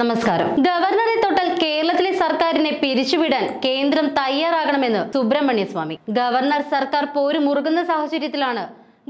നമസ്കാരം ഗവർണറെ തൊട്ടാൽ കേരളത്തിലെ സർക്കാരിനെ പിരിച്ചുവിടാൻ കേന്ദ്രം തയ്യാറാകണമെന്ന് സുബ്രഹ്മണ്യ സ്വാമി ഗവർണർ സർക്കാർ പോരും മുറുകുന്ന സാഹചര്യത്തിലാണ്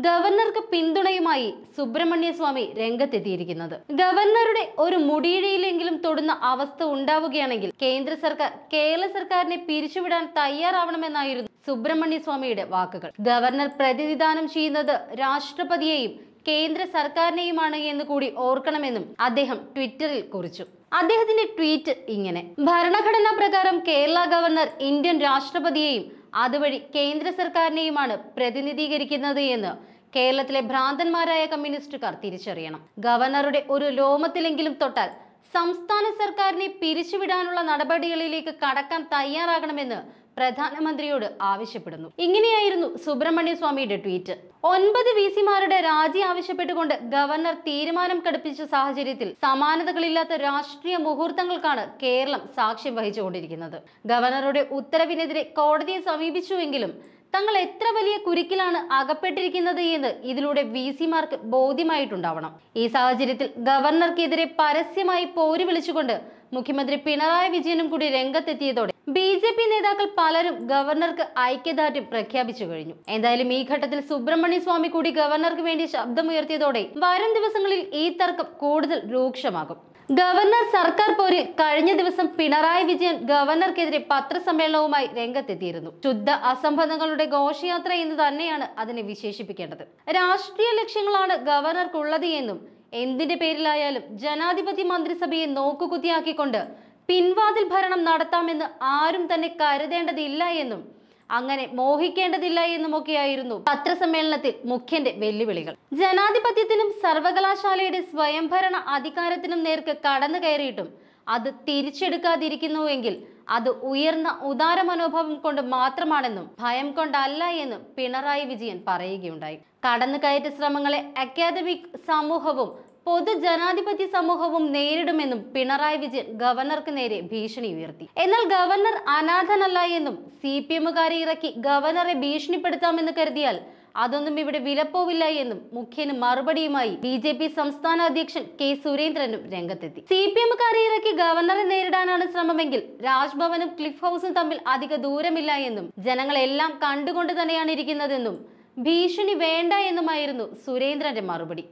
ഗവർണർക്ക് പിന്തുണയുമായി സുബ്രഹ്മണ്യ സ്വാമി രംഗത്തെത്തിയിരിക്കുന്നത് ഗവർണറുടെ ഒരു മുടിയിഴയിലെങ്കിലും തൊടുന്ന അവസ്ഥ ഉണ്ടാവുകയാണെങ്കിൽ കേന്ദ്ര സർക്കാർ കേരള സർക്കാരിനെ പിരിച്ചുവിടാൻ തയ്യാറാവണമെന്നായിരുന്നു സുബ്രഹ്മണ്യ സ്വാമിയുടെ വാക്കുകൾ ഗവർണർ പ്രതിനിധാനം ചെയ്യുന്നത് രാഷ്ട്രപതിയെയും കേന്ദ്ര സർക്കാരിനെയുമാണ് എന്ന് കൂടി ഓർക്കണമെന്നും അദ്ദേഹം ട്വിറ്ററിൽ കുറിച്ചു അദ്ദേഹത്തിന്റെ ട്വീറ്റ് ഇങ്ങനെ ഭരണഘടനാ പ്രകാരം കേരള ഗവർണർ ഇന്ത്യൻ രാഷ്ട്രപതിയെയും അതുവഴി കേന്ദ്ര സർക്കാരിനെയുമാണ് പ്രതിനിധീകരിക്കുന്നത് എന്ന് കേരളത്തിലെ ഭ്രാന്തന്മാരായ കമ്മ്യൂണിസ്റ്റുകാർ തിരിച്ചറിയണം ഗവർണറുടെ ഒരു ലോമത്തിലെങ്കിലും തൊട്ടാൽ സംസ്ഥാന സർക്കാരിനെ പിരിച്ചുവിടാനുള്ള നടപടികളിലേക്ക് കടക്കാൻ തയ്യാറാകണമെന്ന് പ്രധാനമന്ത്രിയോട് ആവശ്യപ്പെടുന്നു ഇങ്ങനെയായിരുന്നു സുബ്രഹ്മണ്യ സ്വാമിയുടെ ട്വീറ്റ് ഒൻപത് വി സിമാരുടെ രാജി ആവശ്യപ്പെട്ടുകൊണ്ട് ഗവർണർ തീരുമാനം കടുപ്പിച്ച സാഹചര്യത്തിൽ സമാനതകളില്ലാത്ത രാഷ്ട്രീയ മുഹൂർത്തങ്ങൾക്കാണ് കേരളം സാക്ഷ്യം വഹിച്ചുകൊണ്ടിരിക്കുന്നത് ഗവർണറുടെ ഉത്തരവിനെതിരെ കോടതിയെ സമീപിച്ചുവെങ്കിലും തങ്ങൾ എത്ര വലിയ കുരുക്കിലാണ് അകപ്പെട്ടിരിക്കുന്നത് എന്ന് ഇതിലൂടെ വി സിമാർക്ക് ബോധ്യമായിട്ടുണ്ടാവണം ഈ സാഹചര്യത്തിൽ ഗവർണർക്കെതിരെ പരസ്യമായി പോര് വിളിച്ചുകൊണ്ട് മുഖ്യമന്ത്രി പിണറായി വിജയനും കൂടി രംഗത്തെത്തിയതോടെ ബി ജെ പി നേതാക്കൾ പലരും ഗവർണർക്ക് ഐക്യദാർഢ്യം പ്രഖ്യാപിച്ചു കഴിഞ്ഞു എന്തായാലും ഈ ഘട്ടത്തിൽ സുബ്രഹ്മണ്യ സ്വാമി കൂടി ഗവർണർക്ക് വേണ്ടി ശബ്ദമുയർത്തിയതോടെ വരും ദിവസങ്ങളിൽ ഈ തർക്കം കൂടുതൽ രൂക്ഷമാകും ഗവർണർ സർക്കാർ പോരിൽ കഴിഞ്ഞ ദിവസം പിണറായി വിജയൻ ഗവർണർക്കെതിരെ പത്രസമ്മേളനവുമായി രംഗത്തെത്തിയിരുന്നു ശുദ്ധ അസംബന്ധങ്ങളുടെ ഘോഷയാത്ര എന്ന് തന്നെയാണ് അതിനെ വിശേഷിപ്പിക്കേണ്ടത് രാഷ്ട്രീയ ലക്ഷ്യങ്ങളാണ് ഗവർണർക്കുള്ളത് എന്നും എന്തിന്റെ പേരിലായാലും ജനാധിപത്യ മന്ത്രിസഭയെ നോക്കുകുത്തിയാക്കിക്കൊണ്ട് പിൻവാതിൽ ഭരണം നടത്താമെന്ന് ആരും തന്നെ കരുതേണ്ടതില്ല എന്നും അങ്ങനെ മോഹിക്കേണ്ടതില്ല എന്നുമൊക്കെയായിരുന്നു പത്രസമ്മേളനത്തിൽ മുഖ്യന്റെ വെല്ലുവിളികൾ ജനാധിപത്യത്തിനും സർവകലാശാലയുടെ സ്വയംഭരണ അധികാരത്തിനും നേർക്ക് കടന്നു കയറിയിട്ടും അത് തിരിച്ചെടുക്കാതിരിക്കുന്നുവെങ്കിൽ അത് ഉയർന്ന ഉദാര മനോഭാവം കൊണ്ട് മാത്രമാണെന്നും ഭയം കൊണ്ടല്ല എന്നും പിണറായി വിജയൻ പറയുകയുണ്ടായി കടന്നു കയറ്റ ശ്രമങ്ങളെ അക്കാദമിക് സമൂഹവും പൊതുജനാധിപത്യ സമൂഹവും നേരിടുമെന്നും പിണറായി വിജയൻ ഗവർണർക്ക് നേരെ ഭീഷണി ഉയർത്തി എന്നാൽ ഗവർണർ അനാഥനല്ല എന്നും സി പി എമ്മുകാരെ ഇറക്കി ഗവർണറെ ഭീഷണിപ്പെടുത്താമെന്ന് കരുതിയാൽ അതൊന്നും ഇവിടെ വിലപ്പോവില്ല എന്നും മുഖ്യന് മറുപടിയുമായി ബി ജെ പി സംസ്ഥാന അധ്യക്ഷൻ കെ സുരേന്ദ്രനും രംഗത്തെത്തി സി പി എമ്മുകാരെ ഇറക്കി ഗവർണറെ നേരിടാനാണ് ശ്രമമെങ്കിൽ രാജ്ഭവനും ക്ലിഫ് ഹൗസും തമ്മിൽ അധിക ദൂരമില്ല എന്നും ജനങ്ങളെല്ലാം കണ്ടുകൊണ്ട് തന്നെയാണ് ഇരിക്കുന്നതെന്നും ഭീഷണി വേണ്ട എന്നുമായിരുന്നു സുരേന്ദ്രന്റെ മറുപടി